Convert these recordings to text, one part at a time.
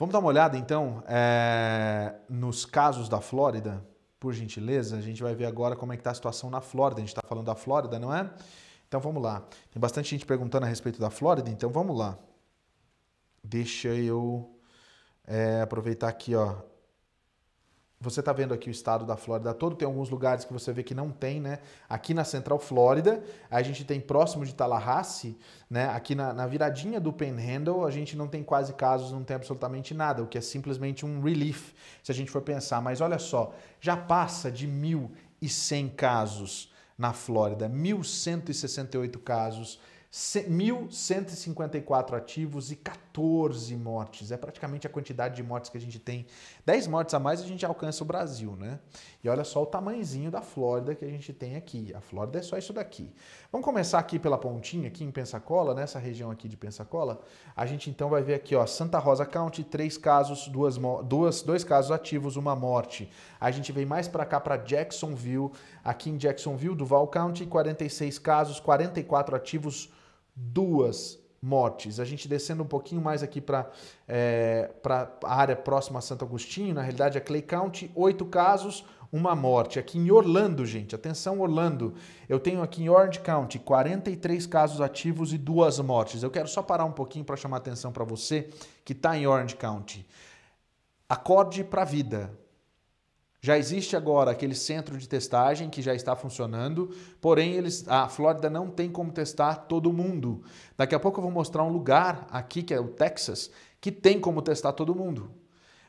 Vamos dar uma olhada então é, nos casos da Flórida, por gentileza. A gente vai ver agora como é que está a situação na Flórida. A gente está falando da Flórida, não é? Então vamos lá. Tem bastante gente perguntando a respeito da Flórida, então vamos lá. Deixa eu é, aproveitar aqui, ó. Você está vendo aqui o estado da Flórida todo, tem alguns lugares que você vê que não tem, né? Aqui na Central Flórida, a gente tem próximo de Tallahassee, né? Aqui na, na viradinha do Panhandle, a gente não tem quase casos, não tem absolutamente nada, o que é simplesmente um relief, se a gente for pensar. Mas olha só, já passa de 1.100 casos na Flórida, 1.168 casos 1.154 ativos e 14 mortes. É praticamente a quantidade de mortes que a gente tem. 10 mortes a mais a gente alcança o Brasil, né? E olha só o tamanhozinho da Flórida que a gente tem aqui. A Flórida é só isso daqui. Vamos começar aqui pela pontinha, aqui em Pensacola, nessa região aqui de Pensacola. A gente então vai ver aqui, ó, Santa Rosa County, três casos, duas, duas, dois casos ativos, uma morte. A gente vem mais para cá, para Jacksonville, aqui em Jacksonville, Duval County, 46 casos, 44 ativos, duas mortes. A gente descendo um pouquinho mais aqui para é, a área próxima a Santo Agostinho, na realidade é Clay County, oito casos, uma morte. Aqui em Orlando, gente, atenção Orlando, eu tenho aqui em Orange County 43 casos ativos e duas mortes. Eu quero só parar um pouquinho para chamar atenção para você que está em Orange County. Acorde para a vida. Já existe agora aquele centro de testagem que já está funcionando, porém eles, a Flórida não tem como testar todo mundo. Daqui a pouco eu vou mostrar um lugar aqui, que é o Texas, que tem como testar todo mundo.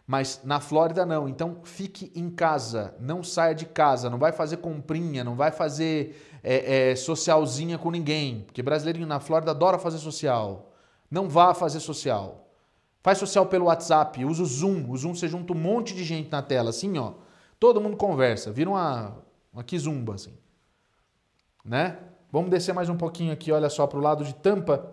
Mas na Flórida não, então fique em casa, não saia de casa, não vai fazer comprinha, não vai fazer é, é, socialzinha com ninguém, porque brasileirinho na Flórida adora fazer social. Não vá fazer social. Faz social pelo WhatsApp, usa o Zoom, o Zoom você junta um monte de gente na tela, assim ó Todo mundo conversa, vira uma, uma quizumba, assim. Né? Vamos descer mais um pouquinho aqui, olha só, para o lado de Tampa,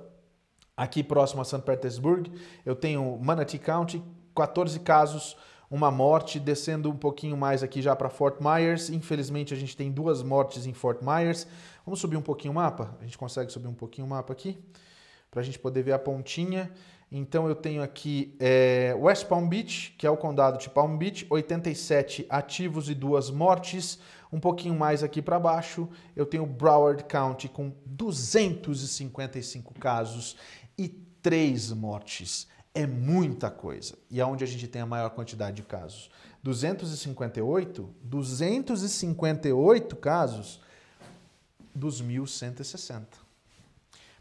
aqui próximo a São Petersburg, Eu tenho Manatee County, 14 casos, uma morte. Descendo um pouquinho mais aqui já para Fort Myers. Infelizmente, a gente tem duas mortes em Fort Myers. Vamos subir um pouquinho o mapa? A gente consegue subir um pouquinho o mapa aqui? para a gente poder ver a pontinha. Então eu tenho aqui é, West Palm Beach, que é o condado de Palm Beach, 87 ativos e duas mortes. Um pouquinho mais aqui para baixo, eu tenho Broward County com 255 casos e três mortes. É muita coisa. E é onde a gente tem a maior quantidade de casos. 258, 258 casos dos 1.160.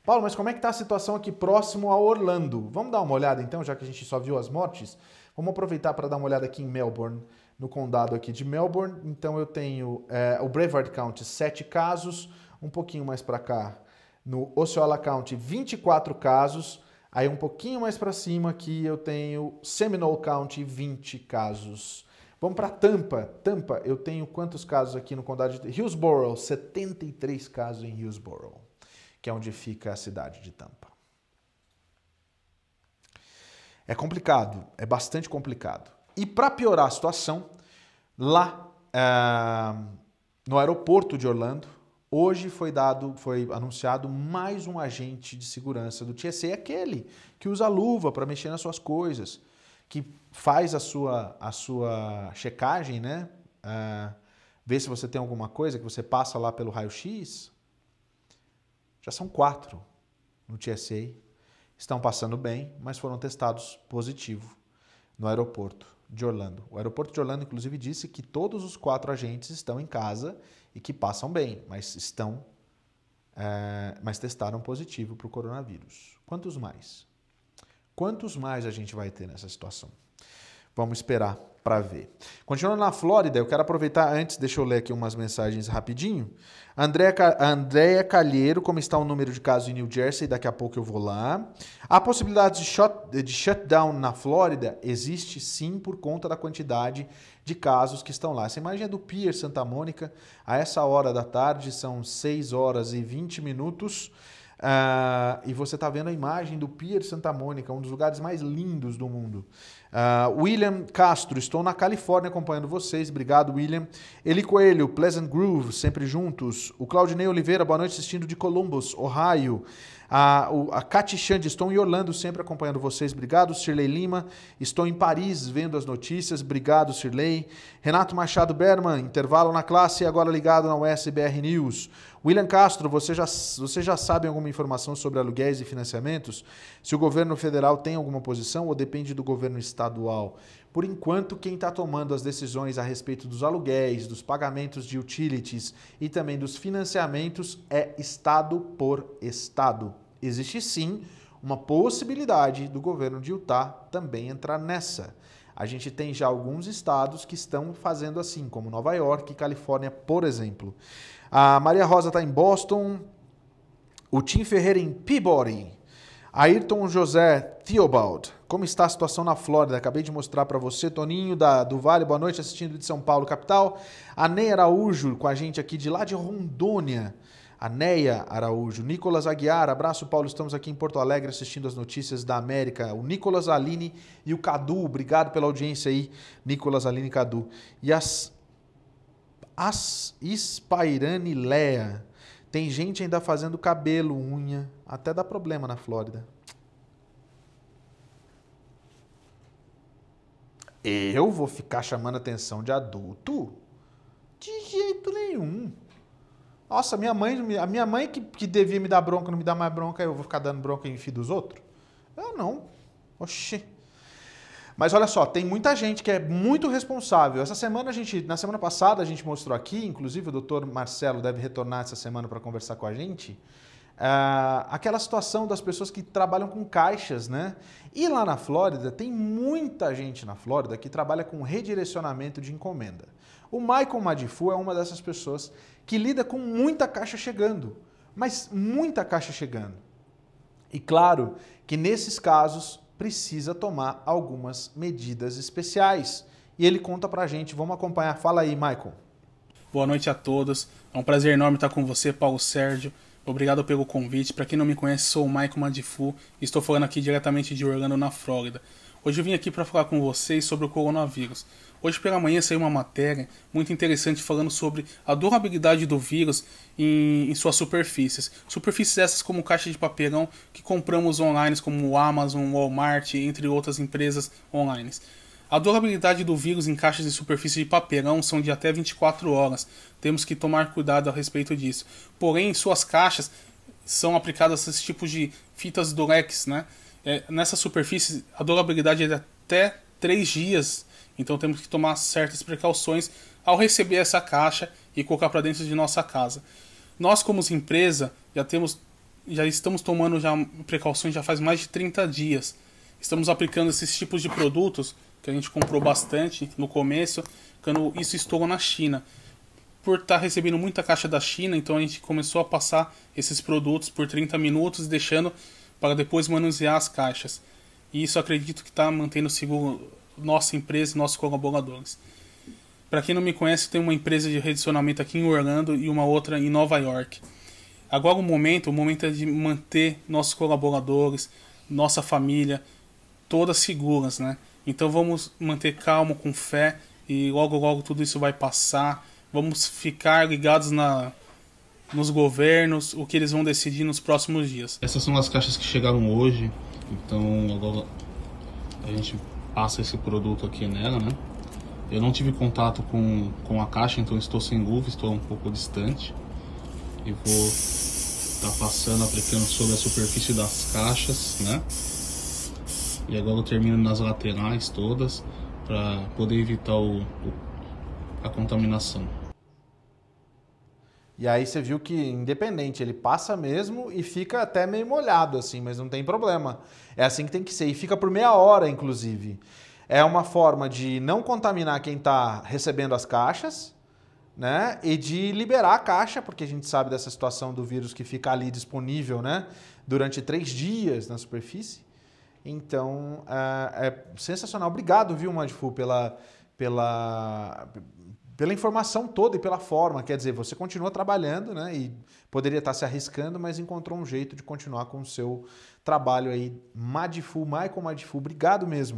Paulo, mas como é que está a situação aqui próximo a Orlando? Vamos dar uma olhada então, já que a gente só viu as mortes? Vamos aproveitar para dar uma olhada aqui em Melbourne, no condado aqui de Melbourne. Então eu tenho é, o Brevard County, 7 casos, um pouquinho mais para cá, no Osceola County, 24 casos. Aí um pouquinho mais para cima aqui eu tenho Seminole County, 20 casos. Vamos para Tampa. Tampa, eu tenho quantos casos aqui no condado de Hillsborough? 73 casos em Hillsborough que é onde fica a cidade de Tampa. É complicado, é bastante complicado. E para piorar a situação, lá é, no aeroporto de Orlando, hoje foi dado, foi anunciado mais um agente de segurança do TSE, aquele que usa luva para mexer nas suas coisas, que faz a sua, a sua checagem, né? Uh, vê se você tem alguma coisa que você passa lá pelo raio-x, já são quatro no TSA. Estão passando bem, mas foram testados positivo no aeroporto de Orlando. O aeroporto de Orlando, inclusive, disse que todos os quatro agentes estão em casa e que passam bem, mas estão, é, mas testaram positivo para o coronavírus. Quantos mais? Quantos mais a gente vai ter nessa situação? Vamos esperar para ver. Continuando na Flórida, eu quero aproveitar antes, deixa eu ler aqui umas mensagens rapidinho. Andréa, Calheiro, como está o número de casos em New Jersey? Daqui a pouco eu vou lá. A possibilidade de, de shutdown na Flórida existe sim por conta da quantidade de casos que estão lá. Essa imagem é do Pier Santa Mônica, a essa hora da tarde, são 6 horas e 20 minutos. Uh, e você está vendo a imagem do Pier Santa Mônica, um dos lugares mais lindos do mundo. Uh, William Castro, estou na Califórnia acompanhando vocês. Obrigado, William. Eli Coelho, Pleasant Groove, sempre juntos. O Claudinei Oliveira, boa noite, assistindo de Columbus, Ohio. Ah, a, a Cati Xande, estou em Orlando, sempre acompanhando vocês. Obrigado, Shirley Lima. Estou em Paris vendo as notícias. Obrigado, Shirley. Renato Machado Berman, intervalo na classe e agora ligado na USBR News. William Castro, você já, você já sabe alguma informação sobre aluguéis e financiamentos? Se o governo federal tem alguma posição ou depende do governo estadual? estadual. Por enquanto, quem está tomando as decisões a respeito dos aluguéis, dos pagamentos de utilities e também dos financiamentos é estado por estado. Existe sim uma possibilidade do governo de Utah também entrar nessa. A gente tem já alguns estados que estão fazendo assim, como Nova York e Califórnia, por exemplo. A Maria Rosa está em Boston, o Tim Ferreira em Peabody, Ayrton José Theobald, como está a situação na Flórida? Acabei de mostrar para você, Toninho da, do Vale, boa noite, assistindo de São Paulo, capital. A Ney Araújo com a gente aqui de lá de Rondônia. A Neia Araújo. Nicolas Aguiar, abraço, Paulo. Estamos aqui em Porto Alegre assistindo as notícias da América. O Nicolas Aline e o Cadu, obrigado pela audiência aí, Nicolas Aline e Cadu. E as. As Espairani Lea. Tem gente ainda fazendo cabelo, unha. Até dá problema na Flórida. Eu vou ficar chamando atenção de adulto? De jeito nenhum. Nossa, minha mãe, a minha mãe que, que devia me dar bronca, não me dá mais bronca, eu vou ficar dando bronca em filho dos outros? Eu não. Oxi. Mas olha só, tem muita gente que é muito responsável. Essa semana a gente, na semana passada a gente mostrou aqui, inclusive o doutor Marcelo deve retornar essa semana para conversar com a gente, ah, aquela situação das pessoas que trabalham com caixas, né? E lá na Flórida, tem muita gente na Flórida que trabalha com redirecionamento de encomenda. O Michael Madifu é uma dessas pessoas que lida com muita caixa chegando, mas muita caixa chegando. E claro que nesses casos precisa tomar algumas medidas especiais. E ele conta pra gente, vamos acompanhar. Fala aí, Michael. Boa noite a todos. É um prazer enorme estar com você, Paulo Sérgio. Obrigado pelo convite. Para quem não me conhece, sou o Michael Madifu e estou falando aqui diretamente de Orlando, na Flórida. Hoje eu vim aqui para falar com vocês sobre o coronavírus. Hoje pela manhã saiu uma matéria muito interessante falando sobre a durabilidade do vírus em, em suas superfícies. Superfícies essas como caixa de papelão que compramos online, como o Amazon, Walmart, entre outras empresas online. A durabilidade do vírus em caixas de superfície de papelão são de até 24 horas. Temos que tomar cuidado a respeito disso. Porém, em suas caixas são aplicadas esses tipos de fitas durex, né? é, nessa superfície a durabilidade é de até 3 dias, então temos que tomar certas precauções ao receber essa caixa e colocar para dentro de nossa casa. Nós como empresa já temos já estamos tomando já precauções já faz mais de 30 dias. Estamos aplicando esses tipos de produtos que a gente comprou bastante no começo, quando isso estourou na China. Por estar tá recebendo muita caixa da China, então a gente começou a passar esses produtos por 30 minutos, deixando para depois manusear as caixas. E isso acredito que está mantendo seguro nossa empresa e nossos colaboradores. Para quem não me conhece, tem uma empresa de redicionamento aqui em Orlando e uma outra em Nova York. Agora o momento, o momento é de manter nossos colaboradores, nossa família, todas seguras, né? Então vamos manter calmo, com fé e logo logo tudo isso vai passar. Vamos ficar ligados na, nos governos, o que eles vão decidir nos próximos dias. Essas são as caixas que chegaram hoje, então agora a gente passa esse produto aqui nela, né? Eu não tive contato com, com a caixa, então estou sem luva, estou um pouco distante. E vou estar tá passando, aplicando sobre a superfície das caixas, né? E agora eu termino nas laterais todas, para poder evitar o, o, a contaminação. E aí você viu que, independente, ele passa mesmo e fica até meio molhado, assim, mas não tem problema. É assim que tem que ser. E fica por meia hora, inclusive. É uma forma de não contaminar quem está recebendo as caixas, né? E de liberar a caixa, porque a gente sabe dessa situação do vírus que fica ali disponível, né? Durante três dias na superfície. Então, é, é sensacional. Obrigado, viu, Madfu, pela, pela pela informação toda e pela forma. Quer dizer, você continua trabalhando, né? E poderia estar se arriscando, mas encontrou um jeito de continuar com o seu trabalho aí. Madifu, Michael Madifu, obrigado mesmo.